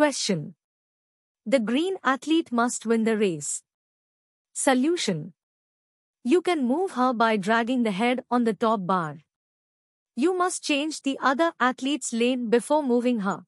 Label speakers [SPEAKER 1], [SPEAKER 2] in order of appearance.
[SPEAKER 1] Question. The green athlete must win the race. Solution. You can move her by dragging the head on the top bar. You must change the other athlete's lane before moving her.